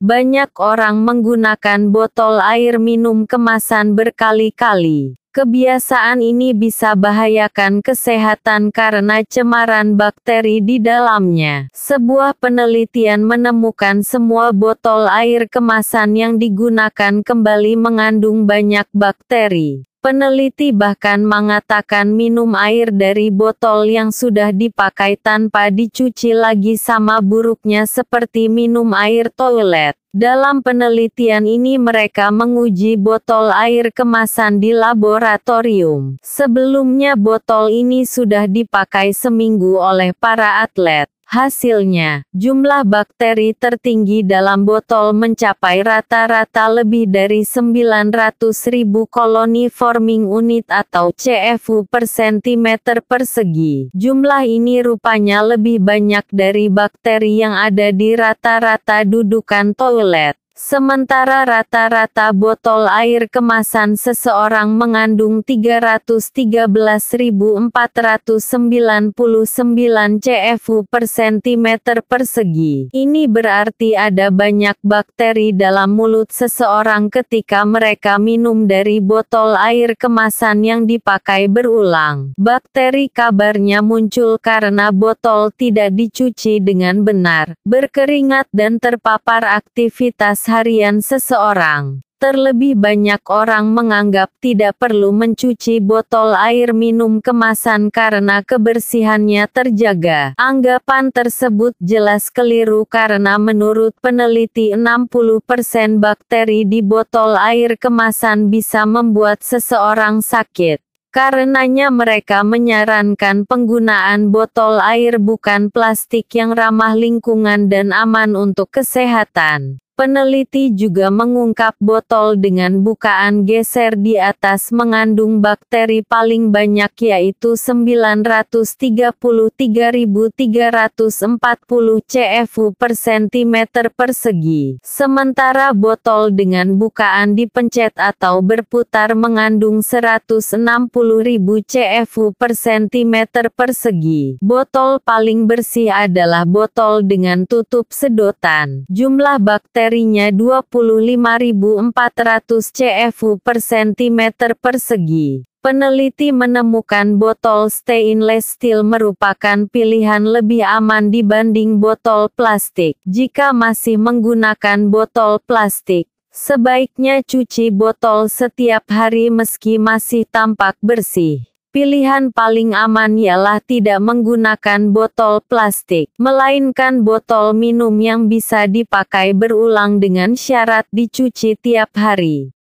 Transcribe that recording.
Banyak orang menggunakan botol air minum kemasan berkali-kali. Kebiasaan ini bisa bahayakan kesehatan karena cemaran bakteri di dalamnya. Sebuah penelitian menemukan semua botol air kemasan yang digunakan kembali mengandung banyak bakteri. Peneliti bahkan mengatakan minum air dari botol yang sudah dipakai tanpa dicuci lagi sama buruknya seperti minum air toilet. Dalam penelitian ini mereka menguji botol air kemasan di laboratorium. Sebelumnya botol ini sudah dipakai seminggu oleh para atlet. Hasilnya, jumlah bakteri tertinggi dalam botol mencapai rata-rata lebih dari 900.000 koloni forming unit atau CFU per cm persegi. Jumlah ini rupanya lebih banyak dari bakteri yang ada di rata-rata dudukan toilet. Sementara rata-rata botol air kemasan seseorang mengandung 313.499 CFU per sentimeter persegi. Ini berarti ada banyak bakteri dalam mulut seseorang ketika mereka minum dari botol air kemasan yang dipakai berulang. Bakteri kabarnya muncul karena botol tidak dicuci dengan benar, berkeringat dan terpapar aktivitas harian seseorang. Terlebih banyak orang menganggap tidak perlu mencuci botol air minum kemasan karena kebersihannya terjaga. Anggapan tersebut jelas keliru karena menurut peneliti 60% bakteri di botol air kemasan bisa membuat seseorang sakit. Karenanya mereka menyarankan penggunaan botol air bukan plastik yang ramah lingkungan dan aman untuk kesehatan. Peneliti juga mengungkap botol dengan bukaan geser di atas mengandung bakteri paling banyak yaitu 933.340 CFU per cm persegi. Sementara botol dengan bukaan dipencet atau berputar mengandung 160.000 CFU per cm persegi. Botol paling bersih adalah botol dengan tutup sedotan. Jumlah bakteri darinya 25.400 CFU per cm persegi. Peneliti menemukan botol stainless steel merupakan pilihan lebih aman dibanding botol plastik. Jika masih menggunakan botol plastik, sebaiknya cuci botol setiap hari meski masih tampak bersih. Pilihan paling aman ialah tidak menggunakan botol plastik, melainkan botol minum yang bisa dipakai berulang dengan syarat dicuci tiap hari.